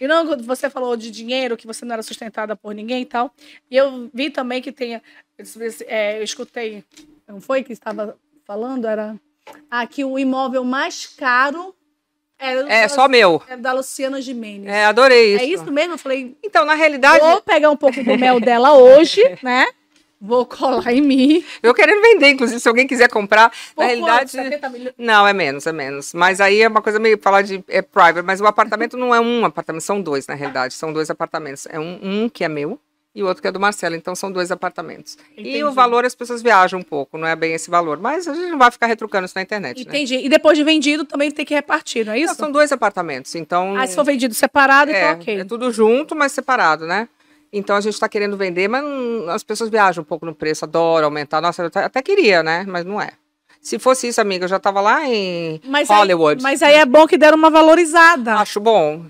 E não, você falou de dinheiro, que você não era sustentada por ninguém e tal. E eu vi também que tem. É, eu escutei, não foi que estava falando? Era. Ah, que o imóvel mais caro era é, só meu. É da Luciana Gimenez. É, adorei é isso. É isso mesmo? Eu falei. Então, na realidade. Vou pegar um pouco do mel dela hoje, né? Vou colar em mim. Eu querendo vender, inclusive, se alguém quiser comprar. na realidade. 70 Não, é menos, é menos. Mas aí é uma coisa meio falar de é private, mas o apartamento não é um apartamento, são dois, na realidade. São dois apartamentos. É um, um que é meu e o outro que é do Marcelo. Então são dois apartamentos. Entendi. E o valor as pessoas viajam um pouco, não é bem esse valor. Mas a gente não vai ficar retrucando isso na internet. Né? Entendi. Né? E depois de vendido também tem que repartir, não é isso? Não, são dois apartamentos, então. Ah, se for vendido separado, então é, então ok. É tudo junto, mas separado, né? Então a gente está querendo vender, mas as pessoas viajam um pouco no preço, adoram aumentar. Nossa, eu até queria, né? Mas não é. Se fosse isso, amiga, eu já tava lá em mas Hollywood. Aí, mas aí é bom que deram uma valorizada. Acho bom.